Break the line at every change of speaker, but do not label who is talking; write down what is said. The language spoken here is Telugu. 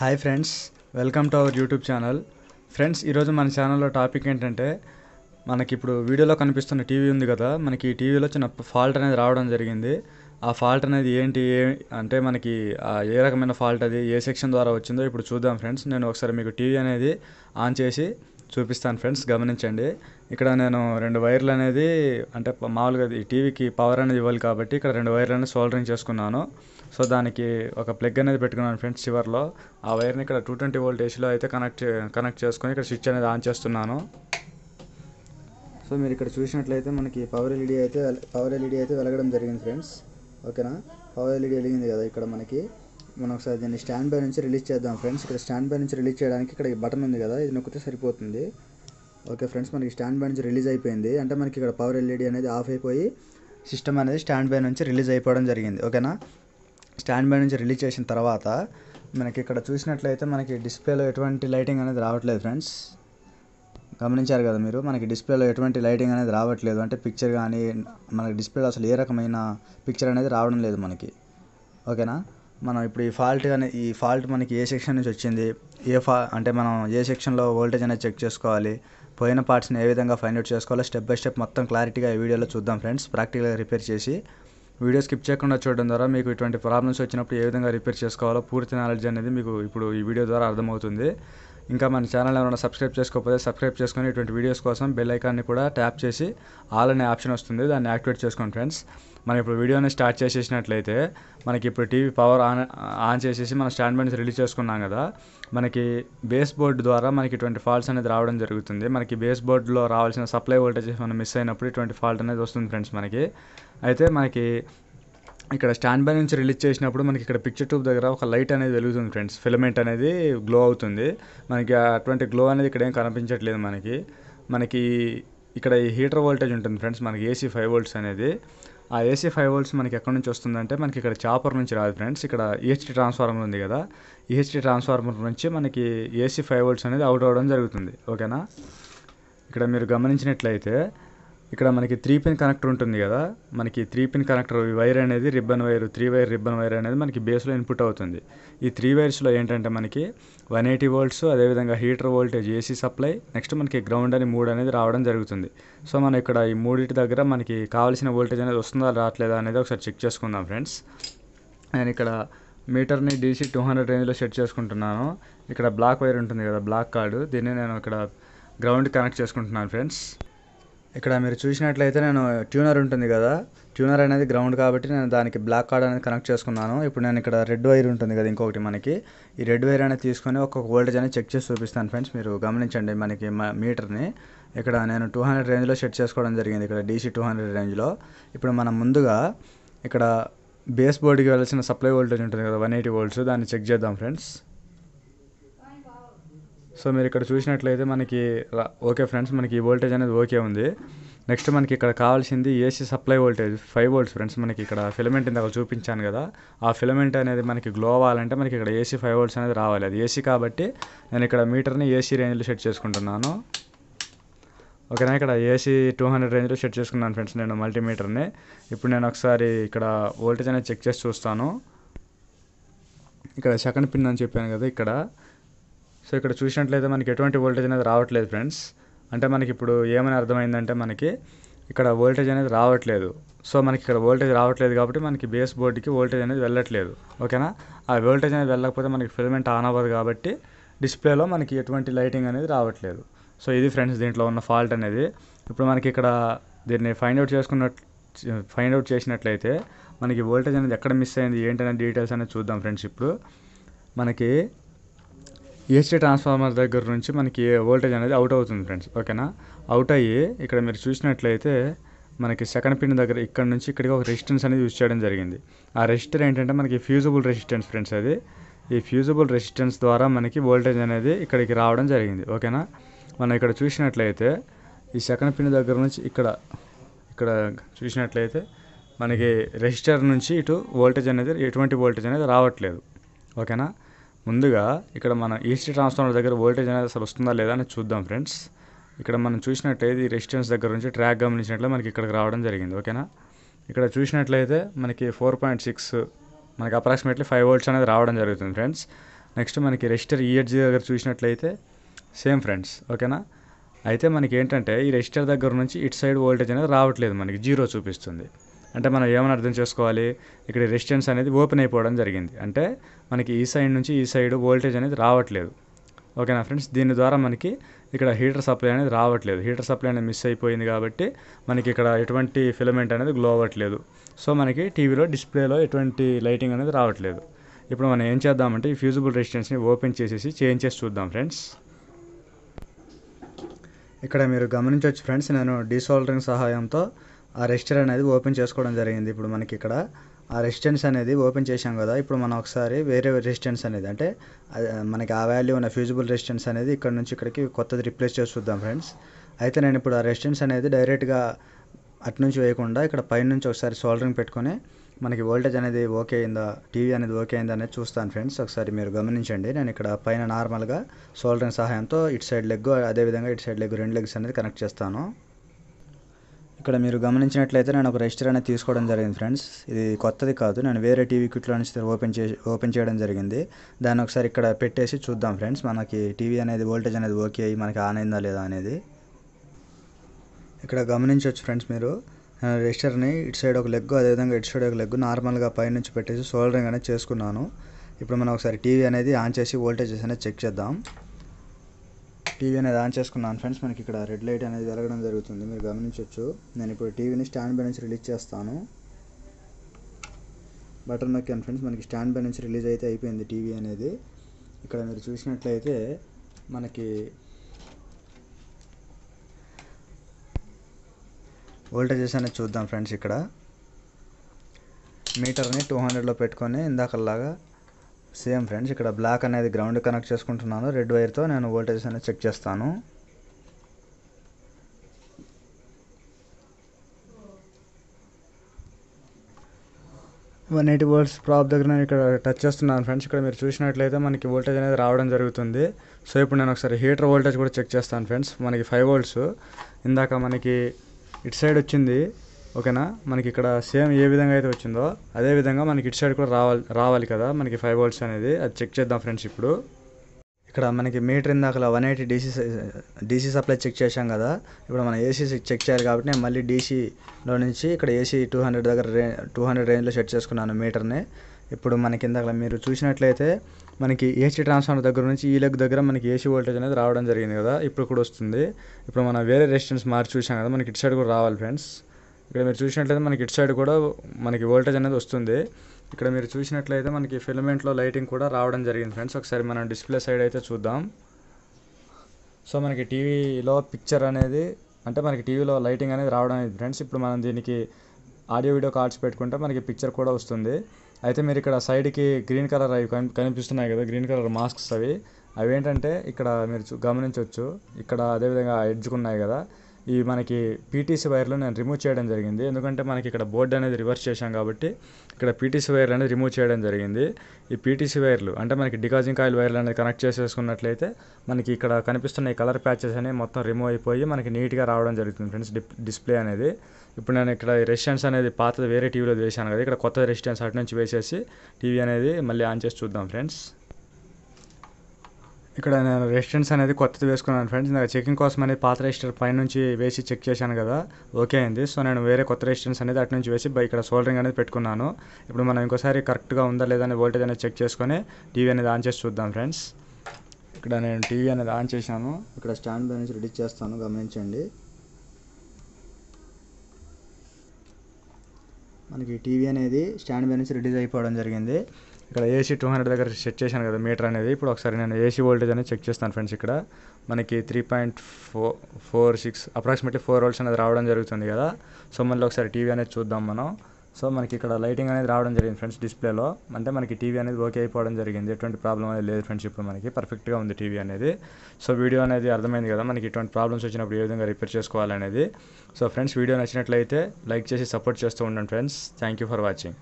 hi friends welcome to our YouTube channel friends ఈరోజు మన ఛానల్లో టాపిక్ ఏంటంటే మనకి ఇప్పుడు వీడియోలో కనిపిస్తున్న టీవీ ఉంది కదా మనకి ఈ టీవీలో చిన్న ఫాల్ట్ అనేది రావడం జరిగింది ఆ ఫాల్ట్ అనేది ఏంటి ఏ అంటే మనకి ఏ రకమైన ఫాల్ట్ అది ఏ సెక్షన్ ద్వారా వచ్చిందో ఇప్పుడు చూద్దాం ఫ్రెండ్స్ నేను ఒకసారి మీకు టీవీ అనేది ఆన్ చేసి చూపిస్తాను ఫ్రెండ్స్ గమనించండి ఇక్కడ నేను రెండు వైర్లు అనేది అంటే మామూలుగా ఈ టీవీకి పవర్ అనేది ఇవ్వాలి కాబట్టి ఇక్కడ రెండు వైర్లు అనేది సోల్డరింగ్ చేసుకున్నాను సో దానికి ఒక ప్లగ్ అనేది పెట్టుకున్నాను ఫ్రెండ్స్ చివరిలో ఆ వైర్ని ఇక్కడ టూ ట్వంటీ వోల్ట్ ఏసీలో అయితే కనెక్ట్ కనెక్ట్ చేసుకొని ఇక్కడ స్విచ్ అనేది ఆన్ చేస్తున్నాను సో మీరు ఇక్కడ చూసినట్లయితే మనకి పవర్ ఎల్ఈడి అయితే పవర్ ఎల్ఈడి అయితే వెలగడం జరిగింది ఫ్రెండ్స్ ఓకేనా పవర్ ఎల్ఈడి వెలిగింది కదా ఇక్కడ మనకి మనం ఒకసారి దీన్ని స్టాండ్ బై నుంచి రిలీజ్ చేద్దాం ఫ్రెండ్స్ ఇక్కడ స్టాండ్ బై నుంచి రిలీజ్ చేయడానికి ఇక్కడ ఈ బటన్ ఉంది కదా ఇది నొక్కితే సరిపోతుంది ఓకే ఫ్రెండ్స్ మనకి స్టాండ్ బై నుంచి రిలీజ్ అయిపోయింది అంటే మనకి ఇక్కడ పవర్ ఎల్ఈడి అనేది ఆఫ్ అయిపోయి సిస్టమ్ అనేది స్టాండ్ బై నుంచి రిలీజ్ అయిపోవడం జరిగింది ఓకేనా స్టాండ్ బై నుంచి రిలీజ్ చేసిన తర్వాత మనకి ఇక్కడ చూసినట్లయితే మనకి డిస్ప్లేలో ఎటువంటి లైటింగ్ అనేది రావట్లేదు ఫ్రెండ్స్ గమనించారు కదా మీరు మనకి డిస్ప్లేలో ఎటువంటి లైటింగ్ అనేది రావట్లేదు అంటే పిక్చర్ కానీ మనకి డిస్ప్లేలో అసలు ఏ రకమైన పిక్చర్ అనేది రావడం లేదు మనకి ఓకేనా మనం ఇప్పుడు ఈ ఫాల్ట్ అనే ఈ ఫాల్ట్ మనకి ఏ సెక్షన్ నుంచి వచ్చింది ఏ ఫా అంటే మనం ఏ సెక్షన్లో వోల్టేజ్ అనేది చెక్ చేసుకోవాలి పోయిన పార్ట్స్ని ఏ విధంగా ఫైండ్ అవుట్ చేసుకోవాలో స్టెప్ బై స్టెప్ మొత్తం క్లారిటీగా ఈ వీడియోలో చూద్దాం ఫ్రెండ్స్ ప్రాక్టికల్గా రిపేర్ చేసి వీడియో స్కిప్ చేయకుండా చూడడం ద్వారా మీకు ఇటువంటి ప్రాబ్లమ్స్ వచ్చినప్పుడు ఏ విధంగా రిపేర్ చేసుకోవాలో పూర్తి నాలెడ్జ్ అనేది మీకు ఇప్పుడు ఈ వీడియో ద్వారా అర్థమవుతుంది ఇంకా మన ఛానల్ ఏమైనా సబ్స్క్రైబ్ చేసుకోకపోతే సబ్స్క్రైబ్ చేసుకొని ఇటువంటి వీడియోస్ కోసం బెల్ ఐకాన్ని కూడా ట్యాప్ చేసి ఆల్ అనే ఆప్షన్ వస్తుంది దాన్ని యాక్టివేట్ చేసుకోండి ఫ్రెండ్స్ మనం ఇప్పుడు వీడియోని స్టార్ట్ చేసేసినట్లయితే మనకి ఇప్పుడు టీవీ పవర్ ఆన్ ఆన్ చేసేసి మనం స్టాండ్ బైన్స్ రిలీజ్ చేసుకున్నాం కదా మనకి బేస్ బోర్డు ద్వారా మనకి ఇటువంటి ఫాల్ట్స్ అనేది రావడం జరుగుతుంది మనకి బేస్ బోర్డులో రావాల్సిన సప్లై వోల్టేజ్ మనం మిస్ అయినప్పుడు ఇటువంటి ఫాల్ట్ అనేది వస్తుంది ఫ్రెండ్స్ మనకి అయితే మనకి ఇక్కడ స్టాండ్ బై నుంచి రిలీజ్ చేసినప్పుడు మనకి ఇక్కడ పిక్చర్ ట్యూబ్ దగ్గర ఒక లైట్ అనేది వెలుగుతుంది ఫ్రెండ్స్ ఫిలమెంట్ అనేది గ్లో అవుతుంది మనకి అటువంటి గ్లో అనేది ఇక్కడ ఏం కనిపించట్లేదు మనకి మనకి ఇక్కడ ఈ హీటర్ వోల్టేజ్ ఉంటుంది ఫ్రెండ్స్ మనకి ఏసీ ఫైవ్ వోల్ట్స్ అనేది ఆ ఏసీ ఫైవ్ వోల్ట్స్ మనకి ఎక్కడి నుంచి వస్తుందంటే మనకి ఇక్కడ చాపర్ నుంచి రాదు ఫ్రెండ్స్ ఇక్కడ ఈహెచ్టీ e ట్రాన్స్ఫార్మర్ ఉంది కదా ఈహెచ్డి e ట్రాన్స్ఫార్మర్ నుంచి మనకి ఏసీ ఫైవ్ వోల్ట్స్ అనేది అవుట్ అవ్వడం జరుగుతుంది ఓకేనా ఇక్కడ మీరు గమనించినట్లయితే ఇక్కడ మనకి త్రీ పిన్ కనెక్టర్ ఉంటుంది కదా మనకి త్రీ పిన్ కనెక్టర్ వైర్ అనేది ribbon wire three wire ribbon wire అనేది మనకి బేస్లో ఇన్పుట్ అవుతుంది ఈ త్రీ వైర్స్లో ఏంటంటే మనకి వన్ ఎయిటీ వోల్ట్స్ అదేవిధంగా heater voltage AC supply next మనకి గ్రౌండ్ అని మూడు అనేది రావడం జరుగుతుంది సో మనం ఇక్కడ ఈ మూడింటి దగ్గర మనకి కావాల్సిన వోల్టేజ్ అనేది వస్తుందా రావట్లేదా అనేది ఒకసారి చెక్ చేసుకుందాం ఫ్రెండ్స్ నేను ఇక్కడ మీటర్ని డీసీ టూ హండ్రెడ్ రేంజ్లో సెట్ చేసుకుంటున్నాను ఇక్కడ బ్లాక్ వైర్ ఉంటుంది కదా బ్లాక్ కార్డు దీన్ని నేను ఇక్కడ గ్రౌండ్ కనెక్ట్ చేసుకుంటున్నాను ఫ్రెండ్స్ ఇక్కడ మీరు చూసినట్లయితే నేను ట్యూనర్ ఉంటుంది కదా ట్యూనర్ అనేది గ్రౌండ్ కాబట్టి నేను దానికి బ్లాక్ కార్డ్ అనేది కనెక్ట్ చేసుకున్నాను ఇప్పుడు నేను ఇక్కడ రెడ్ వైర్ ఉంటుంది కదా ఇంకొకటి మనకి ఈ రెడ్ వైర్ అనేది తీసుకొని ఒక్కొక్క వోల్టేజ్ అనేది చెక్ చేసి చూపిస్తాను ఫ్రెండ్స్ మీరు గమనించండి మనకి మీటర్ని ఇక్కడ నేను టూ హండ్రెడ్ రేంజ్లో సెట్ చేసుకోవడం జరిగింది ఇక్కడ డీసీ టూ హండ్రెడ్ రేంజ్లో ఇప్పుడు మనం ముందుగా ఇక్కడ బేస్ బోర్డుకి వెళ్ళాల్సిన సప్లై వోల్టేజ్ ఉంటుంది కదా వన్ ఎయిటీ వోల్ట్స్ దాన్ని చెక్ చేద్దాం ఫ్రెండ్స్ సో మీరు ఇక్కడ చూసినట్లయితే మనకి ఓకే ఫ్రెండ్స్ మనకి ఈ వోల్టేజ్ అనేది ఓకే ఉంది నెక్స్ట్ మనకి ఇక్కడ కావాల్సింది AC supply voltage five volts friends మనకి ఇక్కడ ఫిలమెంట్ ఇందాక చూపించాను కదా ఆ ఫిలమెంట్ అనేది మనకి గ్లో అవ్వాలంటే మనకి ఇక్కడ ఏసీ ఫైవ్ వోల్ట్స్ అనేది రావాలి అది ఏసీ కాబట్టి నేను ఇక్కడ మీటర్ని ఏసీ రేంజ్లో సెట్ చేసుకుంటున్నాను ఓకేనా ఇక్కడ ఏసీ టూ హండ్రెడ్ రేంజ్లో సెట్ చేసుకున్నాను ఫ్రెండ్స్ నేను మల్టీమీటర్ని ఇప్పుడు నేను ఒకసారి ఇక్కడ వోల్టేజ్ అనేది చెక్ చేసి చూస్తాను ఇక్కడ సెకండ్ పిన్ అని చెప్పాను కదా ఇక్కడ సో ఇక్కడ చూసినట్లయితే మనకి ఎటువంటి వోల్టేజ్ అనేది రావట్లేదు ఫ్రెండ్స్ అంటే మనకి ఇప్పుడు ఏమని అర్థమైందంటే మనకి ఇక్కడ వోల్టేజ్ అనేది రావట్లేదు సో మనకి ఇక్కడ వోల్టేజ్ రావట్లేదు కాబట్టి మనకి బేస్ బోర్డుకి వోల్టేజ్ అనేది వెళ్ళట్లేదు ఓకేనా ఆ వోల్టేజ్ అనేది వెళ్ళకపోతే మనకి ఫిలమెంట్ ఆన్ అవ్వదు కాబట్టి డిస్ప్లేలో మనకి ఎటువంటి లైటింగ్ అనేది రావట్లేదు సో ఇది ఫ్రెండ్స్ దీంట్లో ఉన్న ఫాల్ట్ అనేది ఇప్పుడు మనకి ఇక్కడ దీన్ని ఫైండ్ అవుట్ చేసుకున్న ఫైండ్ అవుట్ చేసినట్లయితే మనకి వోల్టేజ్ అనేది ఎక్కడ మిస్ అయింది ఏంటనే డీటెయిల్స్ అనేది చూద్దాం ఫ్రెండ్స్ ఇప్పుడు మనకి ఏసీ ట్రాన్స్ఫార్మర్ దగ్గర నుంచి మనకి వోల్టేజ్ అనేది అవుట్ అవుతుంది ఫ్రెండ్స్ ఓకేనా అవుట్ అయ్యి ఇక్కడ మీరు చూసినట్లయితే మనకి సెకండ్ పిన్ దగ్గర ఇక్కడ నుంచి ఇక్కడికి ఒక రెసిస్టెన్స్ అనేది యూజ్ చేయడం జరిగింది ఆ రెసిస్టర్ ఏంటంటే మనకి ఫ్యూజబుల్ రెసిస్టెన్స్ ఫ్రెండ్స్ అది ఈ ఫ్యూజబుల్ రెసిస్టెన్స్ ద్వారా మనకి వోల్టేజ్ అనేది ఇక్కడికి రావడం జరిగింది ఓకేనా మనం ఇక్కడ చూసినట్లయితే ఈ సెకండ్ పిన్ దగ్గర నుంచి ఇక్కడ ఇక్కడ చూసినట్లయితే మనకి రెసిస్టర్ నుంచి ఇటు వోల్టేజ్ అనేది ఎటువంటి వోల్టేజ్ అనేది రావట్లేదు ఓకేనా ముందుగా ఇక్కడ మన ఈసీ ట్రాన్స్ఫార్మర్ దగ్గర వోల్టేజ్ అనేది అసలు వస్తుందా లేదా అని చూద్దాం ఫ్రెండ్స్ ఇక్కడ మనం చూసినట్టయితే రెసిస్టెన్స్ దగ్గర నుంచి ట్రాక్ గమనించినట్లే మనకి ఇక్కడికి రావడం జరిగింది ఓకేనా ఇక్కడ చూసినట్లయితే మనకి ఫోర్ పాయింట్ సిక్స్ మనకి అప్రాక్సిమేట్లీ ఫైవ్ వోల్ట్స్ అనేది రావడం జరుగుతుంది ఫ్రెండ్స్ నెక్స్ట్ మనకి రెజిస్టర్ ఈఎడ్జి e దగ్గర చూసినట్లయితే సేమ్ ఫ్రెండ్స్ ఓకేనా అయితే మనకి ఏంటంటే ఈ రెజిస్టర్ దగ్గర నుంచి ఇటు సైడ్ వోల్టేజ్ అనేది రావట్లేదు మనకి జీరో చూపిస్తుంది అంటే మనం ఏమని అర్థం చేసుకోవాలి ఇక్కడ రెసిస్టెన్స్ అనేది ఓపెన్ అయిపోవడం జరిగింది అంటే మనకి ఈ సైడ్ నుంచి ఈ సైడ్ వోల్టేజ్ అనేది రావట్లేదు ఓకేనా ఫ్రెండ్స్ దీని ద్వారా మనకి ఇక్కడ హీటర్ సప్లై అనేది రావట్లేదు హీటర్ సప్లై అనేది మిస్ అయిపోయింది కాబట్టి మనకి ఇక్కడ ఎటువంటి ఫిలమెంట్ అనేది గ్లో అవ్వట్లేదు సో మనకి టీవీలో డిస్ప్లేలో ఎటువంటి లైటింగ్ అనేది రావట్లేదు ఇప్పుడు మనం ఏం చేద్దామంటే ఈ ఫ్యూజిబుల్ రెసిస్టెన్స్ని ఓపెన్ చేసేసి చేంజ్ చేసి చూద్దాం ఫ్రెండ్స్ ఇక్కడ మీరు గమనించవచ్చు ఫ్రెండ్స్ నేను డీసోల్డరింగ్ సహాయంతో ఆ రెస్టారెంట్ అనేది ఓపెన్ చేసుకోవడం జరిగింది ఇప్పుడు మనకి ఇక్కడ ఆ రెసిడెన్స్ అనేది ఓపెన్ చేశాం కదా ఇప్పుడు మనం ఒకసారి వేరే రెసిడెన్స్ అనేది అంటే మనకి ఆ వాల్యూ ఉన్న ఫ్యూజిబుల్ రెసిడెన్స్ అనేది ఇక్కడ నుంచి ఇక్కడికి కొత్తది రిప్లేస్ చేసి చూద్దాం ఫ్రెండ్స్ అయితే నేను ఇప్పుడు ఆ రెసిడెన్స్ అనేది డైరెక్ట్గా అటు నుంచి వేయకుండా ఇక్కడ పైనుంచి ఒకసారి సోల్డరింగ్ పెట్టుకొని మనకి వోల్టేజ్ అనేది ఓకే అయిందా టీవీ అనేది ఓకే అయిందా అనేది చూస్తాను ఫ్రెండ్స్ ఒకసారి మీరు గమనించండి నేను ఇక్కడ పైన నార్మల్గా సోల్డరింగ్ సహాయంతో ఇటు సైడ్ లెగ్ అదేవిధంగా ఇటు సైడ్ లెగ్ రెండు లెగ్స్ అనేది కనెక్ట్ చేస్తాను ఇక్కడ మీరు గమనించినట్లయితే నేను ఒక రెజిస్టర్ అనేది తీసుకోవడం జరిగింది ఫ్రెండ్స్ ఇది కొత్తది కాదు నేను వేరే టీవీ కిట్లో నుంచి ఓపెన్ చేసి ఓపెన్ చేయడం జరిగింది దాన్ని ఒకసారి ఇక్కడ పెట్టేసి చూద్దాం ఫ్రెండ్స్ మనకి టీవీ అనేది వోల్టేజ్ అనేది ఓకే అయ్యి మనకి ఆన్ అయిందా లేదా అనేది ఇక్కడ గమనించవచ్చు ఫ్రెండ్స్ మీరు రెజిస్టర్ని ఇటు సైడ్ ఒక లెగ్ అదేవిధంగా ఇటు సైడ్ ఒక లెగ్ నార్మల్గా పైనుంచి పెట్టేసి సోల్డరింగ్ అనేది చేసుకున్నాను ఇప్పుడు మనం ఒకసారి టీవీ అనేది ఆన్ చేసి వోల్టేజెస్ అనేది చెక్ చేద్దాం టీవీ అనేది ఆన్ చేసుకున్నాను ఫ్రెండ్స్ మనకి ఇక్కడ రెడ్ లైట్ అనేది వెలగడం జరుగుతుంది మీరు గమనించవచ్చు నేను ఇప్పుడు టీవీని స్టాండ్ బై నుంచి రిలీజ్ చేస్తాను బటన్ నొక్కాను ఫ్రెండ్స్ మనకి స్టాండ్ బై నుంచి రిలీజ్ అయితే అయిపోయింది టీవీ అనేది ఇక్కడ మీరు చూసినట్లయితే మనకి వోల్టేజెస్ అనేది చూద్దాం ఫ్రెండ్స్ ఇక్కడ మీటర్ని టూ హండ్రెడ్లో పెట్టుకొని ఇందాకలాగా సేమ్ ఫ్రెండ్స్ ఇక్కడ బ్లాక్ అనేది గ్రౌండ్ కనెక్ట్ చేసుకుంటున్నాను రెడ్ వైర్తో నేను వోల్టేజ్ అనేది చెక్ చేస్తాను వన్ ఎయిటీ వోల్ట్స్ ప్రాప్ దగ్గర నేను ఇక్కడ టచ్ చేస్తున్నాను ఫ్రెండ్స్ ఇక్కడ మీరు చూసినట్లయితే మనకి వోల్టేజ్ అనేది రావడం జరుగుతుంది సో ఇప్పుడు నేను ఒకసారి హీటర్ వోల్టేజ్ కూడా చెక్ చేస్తాను ఫ్రెండ్స్ మనకి ఫైవ్ వోల్ట్స్ ఇందాక మనకి ఇటు సైడ్ వచ్చింది ఓకేనా మనకి ఇక్కడ సేమ్ ఏ విధంగా అయితే వచ్చిందో అదే విధంగా మనకి ఇటు సైడ్ కూడా రావాలి రావాలి కదా మనకి ఫైవ్ వోల్ట్స్ అనేది అది చెక్ చేద్దాం ఫ్రెండ్స్ ఇప్పుడు ఇక్కడ మనకి మీటర్ ఇందాక one eighty DC DC supply check చేసాం కదా ఇప్పుడు మనం ఏసీ చెక్ చేయాలి కాబట్టి నేను మళ్ళీ డీసీలో నుంచి ఇక్కడ ఏసీ టూ హండ్రెడ్ దగ్గర రే టూ హండ్రెడ్ రేంజ్లో సెట్ చేసుకున్నాను మీటర్ని ఇప్పుడు మనకి ఇందాక మీరు చూసినట్లయితే మనకి ఏసీ ట్రాన్స్ఫార్మర్ దగ్గర నుంచి ఈ e లెగ్ e దగ్గర మనకి ఏసీ వోల్టేజ్ అనేది రావడం జరిగింది కదా ఇప్పుడు కూడా వస్తుంది ఇప్పుడు మనం వేరే రెసిస్టెన్స్ మార్చి చూసాం కదా మనకి ఇటు సైడ్ కూడా రావాలి ఫ్రెండ్స్ ఇక్కడ మీరు చూసినట్లయితే మనకి ఇటు సైడ్ కూడా మనకి వోల్టేజ్ అనేది వస్తుంది ఇక్కడ మీరు చూసినట్లయితే మనకి ఫిలమెంట్లో లైటింగ్ కూడా రావడం జరిగింది ఫ్రెండ్స్ ఒకసారి మనం డిస్ప్లే సైడ్ అయితే చూద్దాం సో మనకి టీవీలో పిక్చర్ అనేది అంటే మనకి టీవీలో లైటింగ్ అనేది రావడం అనేది ఫ్రెండ్స్ ఇప్పుడు మనం దీనికి ఆడియో వీడియో కార్డ్స్ పెట్టుకుంటే మనకి పిక్చర్ కూడా వస్తుంది అయితే మీరు ఇక్కడ సైడ్కి గ్రీన్ కలర్ అవి కనిపిస్తున్నాయి కదా గ్రీన్ కలర్ మాస్క్స్ అవి అవి ఏంటంటే ఇక్కడ మీరు గమనించవచ్చు ఇక్కడ అదేవిధంగా ఎడ్జ్కున్నాయి కదా ఈ మనకి పీటీసీ వైర్లు నేను రిమూవ్ చేయడం జరిగింది ఎందుకంటే మనకి ఇక్కడ బోర్డు అనేది రివర్స్ చేశాం కాబట్టి ఇక్కడ పీటీసీ వైర్లు అనేది రిమూవ్ చేయడం జరిగింది ఈ పీటీసీ వైర్లు అంటే మనకి డికాజింగ్ కాయిల్ వైర్లు అనేది కనెక్ట్ చేసేసుకున్నట్లయితే మనకి ఇక్కడ కనిపిస్తున్న ఈ కలర్ ప్యాచెస్ అనేవి మొత్తం రిమూవ్ అయిపోయి మనకి నీట్గా రావడం జరుగుతుంది ఫ్రెండ్స్ డిస్ప్లే అనేది ఇప్పుడు నేను ఇక్కడ రెసిడెన్స్ అనేది పాతది వేరే టీవీలో వేసాను కదా ఇక్కడ కొత్త రెసిడెన్స్ అటు నుంచి వేసేసి టీవీ అనేది మళ్ళీ ఆన్ చేసి చూద్దాం ఫ్రెండ్స్ ఇక్కడ నేను రెసిస్టెన్స్ అనేది కొత్తది వేసుకున్నాను ఫ్రెండ్స్ నాకు చెకింగ్ కోసం అనేది పాత రెజిస్టర్ పైన నుంచి వేసి చెక్ చేశాను కదా ఓకే అయింది సో నేను వేరే కొత్త రెసిస్టెన్స్ అనేది అటు నుంచి వేసి ఇక్కడ సోల్డరింగ్ అనేది పెట్టుకున్నాను ఇప్పుడు మనం ఇంకోసారి కరెక్ట్గా ఉందా లేదా అని వోల్టేజ్ అనేది చెక్ చేసుకొని టీవీ అనేది ఆన్ చేసి చూద్దాం ఫ్రెండ్స్ ఇక్కడ నేను టీవీ అనేది ఆన్ చేశాను ఇక్కడ స్టాండ్ బై నుంచి రిలీజ్ చేస్తాను గమనించండి మనకి టీవీ అనేది స్టాండ్ బై నుంచి రిలీజ్ అయిపోవడం జరిగింది ఇక్కడ ఏసీ టూ హండ్రెడ్ దగ్గర సెట్ చేశాను కదా మీటర్ అనేది ఇప్పుడు ఒకసారి నేను ఏసీ వోల్టేజ్ అనేది చెక్ చేస్తాను ఫ్రెండ్స్ ఇక్కడ మనకి three point four four six approximately four volts అనేది రావడం జరుగుతుంది కదా సో మళ్ళీ ఒకసారి టీవీ అనేది చూద్దాం మనం సో మనకి ఇక్కడ లైటింగ్ అనేది రావడం జరిగింది ఫ్రెండ్స్ డిస్ప్లేలో అంటే మనకి టీవీ అనేది ఓకే అయిపోవడం జరిగింది ఎటువంటి ప్రాబ్లం అనేది లేదు ఫ్రెండ్స్ ఇప్పుడు మనకి పర్ఫెక్ట్గా ఉంది టీవీ అనేది సో వీడియో అనేది అర్థమైంది కదా మనకి ఎటువంటి ప్రాబ్లమ్స్ వచ్చినప్పుడు ఏ విధంగా రిపేర్ చేసుకోవాలనేది సో ఫ్రెండ్స్ వీడియో నచ్చినట్లయితే లైక్ చేసి సపోర్ట్ చేస్తూ ఉండండి friends thank you for watching